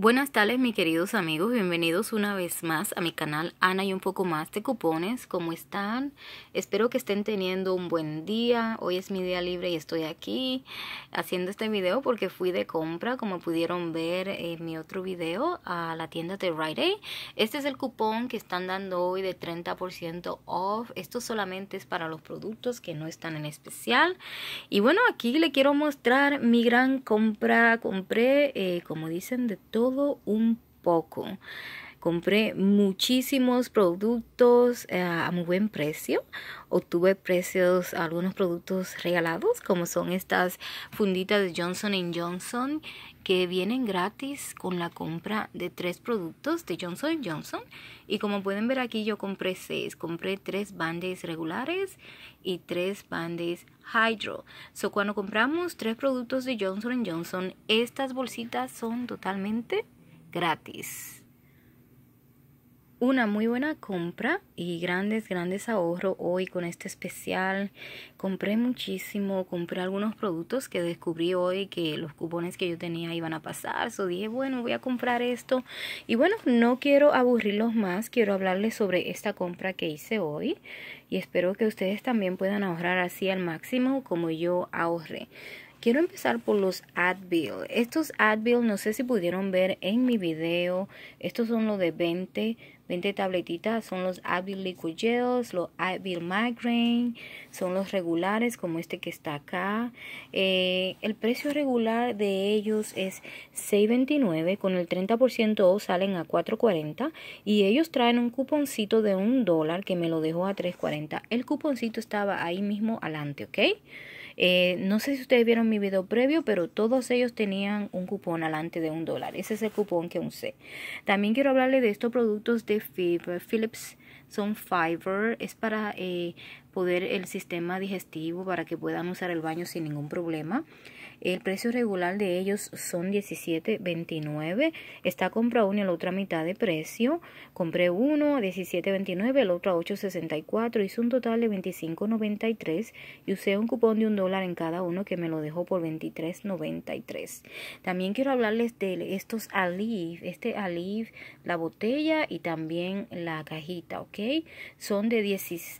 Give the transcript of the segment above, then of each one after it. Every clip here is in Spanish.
Buenas tardes mis queridos amigos, bienvenidos una vez más a mi canal Ana y un poco más de cupones, ¿cómo están? Espero que estén teniendo un buen día, hoy es mi día libre y estoy aquí haciendo este video porque fui de compra como pudieron ver en mi otro video a la tienda de Rite Aid. Este es el cupón que están dando hoy de 30% off, esto solamente es para los productos que no están en especial y bueno aquí le quiero mostrar mi gran compra, compré eh, como dicen de todo un poco compré muchísimos productos eh, a muy buen precio. Obtuve precios, algunos productos regalados, como son estas funditas de Johnson Johnson, que vienen gratis con la compra de tres productos de Johnson Johnson. Y como pueden ver aquí, yo compré seis. Compré tres bandes regulares y tres bandes hydro. So, cuando compramos tres productos de Johnson Johnson, estas bolsitas son totalmente gratis una muy buena compra y grandes, grandes ahorros hoy con este especial. Compré muchísimo, compré algunos productos que descubrí hoy que los cupones que yo tenía iban a pasar. So dije, bueno, voy a comprar esto. Y bueno, no quiero aburrirlos más, quiero hablarles sobre esta compra que hice hoy y espero que ustedes también puedan ahorrar así al máximo como yo ahorré. Quiero empezar por los Advil. Estos Advil, no sé si pudieron ver en mi video, estos son los de 20, 20 tabletitas, son los Advil Liquid Gels, los Advil Migraine, son los regulares como este que está acá. Eh, el precio regular de ellos es $6.29, con el 30% salen a $4.40 y ellos traen un cuponcito de un dólar que me lo dejó a $3.40. El cuponcito estaba ahí mismo adelante, ¿ok? Eh, no sé si ustedes vieron mi video previo, pero todos ellos tenían un cupón alante de un dólar. Ese es el cupón que usé. También quiero hablarle de estos productos de Philips son Fiverr. Es para eh, poder el sistema digestivo, para que puedan usar el baño sin ningún problema. El precio regular de ellos son $17.29. Está compra uno y la otra mitad de precio. Compré uno a $17.29, el otro a $8.64. Hice un total de $25.93 y usé un cupón de un dólar en cada uno que me lo dejó por $23.93. También quiero hablarles de estos Alive. Este Alive, la botella y también la cajita, ¿ok? Son de,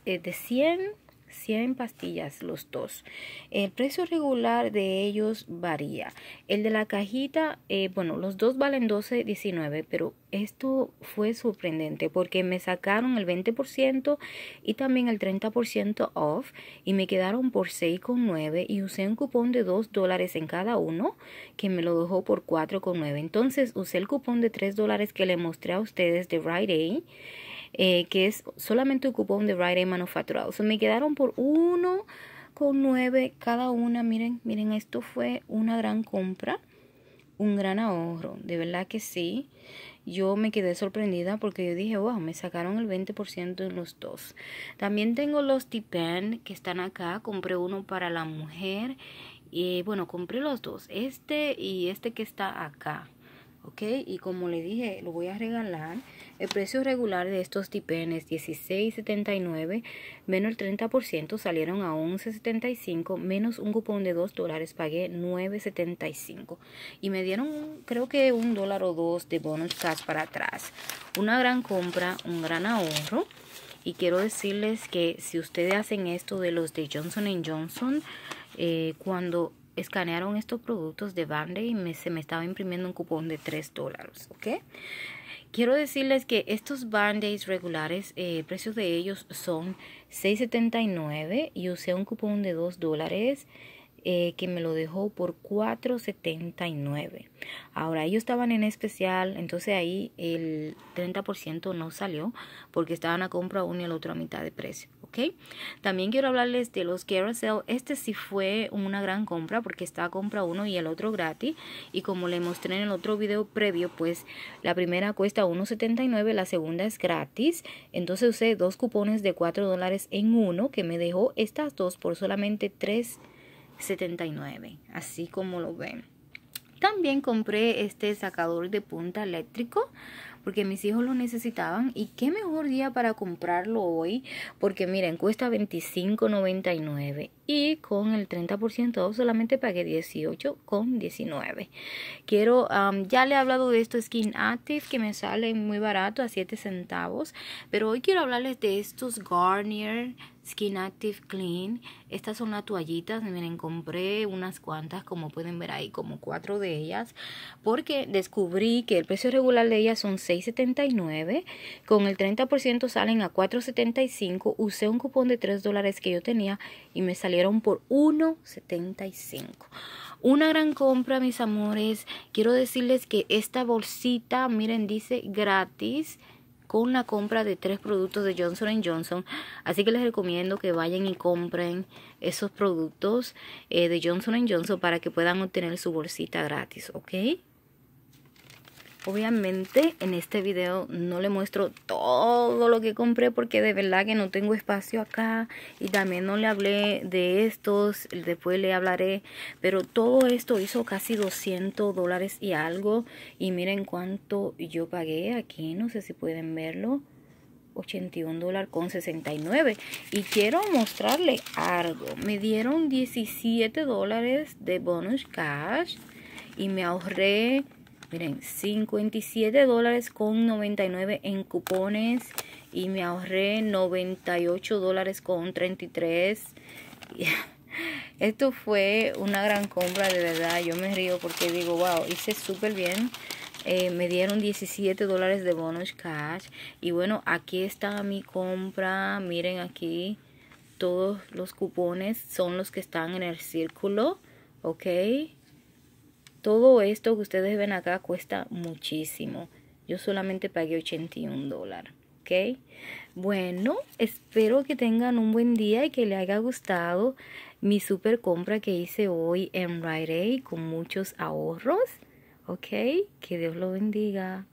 eh, de 100 100 pastillas los dos. El precio regular de ellos varía. El de la cajita, eh, bueno, los dos valen $12.19. pero esto fue sorprendente porque me sacaron el 20% y también el 30% off y me quedaron por 6,9 y usé un cupón de 2 dólares en cada uno que me lo dejó por 4,9. Entonces usé el cupón de 3 dólares que le mostré a ustedes de Rite Aid eh, que es solamente un cupón de Rite Aid manufacturado. O sea, me quedaron por 1,9 cada una. Miren, miren, esto fue una gran compra, un gran ahorro. De verdad que sí. Yo me quedé sorprendida porque yo dije, wow, me sacaron el 20% en los dos. También tengo los T-Pen que están acá. Compré uno para la mujer. Y bueno, compré los dos, este y este que está acá. Y como le dije, lo voy a regalar. El precio regular de estos tipenes, 16.79, menos el 30%, salieron a 11.75, menos un cupón de 2 dólares, pagué 9.75. Y me dieron, creo que un dólar o dos de bonus cash para atrás. Una gran compra, un gran ahorro. Y quiero decirles que si ustedes hacen esto de los de Johnson Johnson, eh, cuando escanearon estos productos de band y me, se me estaba imprimiendo un cupón de 3 dólares, ¿ok? Quiero decirles que estos Band-Aids regulares, eh, el precio de ellos son $6.79 y usé un cupón de 2 dólares eh, que me lo dejó por 4.79. Ahora ellos estaban en especial, entonces ahí el 30% no salió porque estaban a compra uno y el otro a mitad de precio. ¿ok? También quiero hablarles de los Carousel. Este sí fue una gran compra porque está a compra uno y el otro gratis. Y como le mostré en el otro video previo, pues la primera cuesta 1.79, la segunda es gratis. Entonces usé dos cupones de 4 dólares en uno que me dejó estas dos por solamente 3 79, así como lo ven. También compré este sacador de punta eléctrico porque mis hijos lo necesitaban y qué mejor día para comprarlo hoy porque miren cuesta 25.99 y con el 30% solamente pagué 18.19 quiero ya le he hablado de esto Skin Active que me sale muy barato a 7 centavos pero hoy quiero hablarles de estos Garnier Skin Active Clean. Estas son las toallitas. Miren, compré unas cuantas, como pueden ver ahí, como cuatro de ellas. Porque descubrí que el precio regular de ellas son 6.79, con el 30% salen a 4.75, usé un cupón de 3 dólares que yo tenía y me salieron por 1.75. Una gran compra, mis amores. Quiero decirles que esta bolsita, miren, dice gratis con la compra de tres productos de Johnson Johnson. Así que les recomiendo que vayan y compren esos productos eh, de Johnson Johnson para que puedan obtener su bolsita gratis, ¿ok? Obviamente en este video no le muestro todo lo que compré porque de verdad que no tengo espacio acá y también no le hablé de estos, después le hablaré, pero todo esto hizo casi 200 dólares y algo y miren cuánto yo pagué aquí, no sé si pueden verlo. 81 dólares con 69 y quiero mostrarle algo me dieron 17 dólares de bonus cash y me ahorré Miren, 57 con 99 en cupones y me ahorré 98 dólares con 33. Esto fue una gran compra, de verdad. Yo me río porque digo, wow, hice súper bien. Eh, me dieron 17 dólares de bonus cash. Y bueno, aquí está mi compra. Miren aquí, todos los cupones son los que están en el círculo. Ok. Todo esto que ustedes ven acá cuesta muchísimo. Yo solamente pagué 81 dólares. ¿Ok? Bueno, espero que tengan un buen día y que les haya gustado mi super compra que hice hoy en Rite Aid con muchos ahorros. ¿Ok? Que Dios lo bendiga.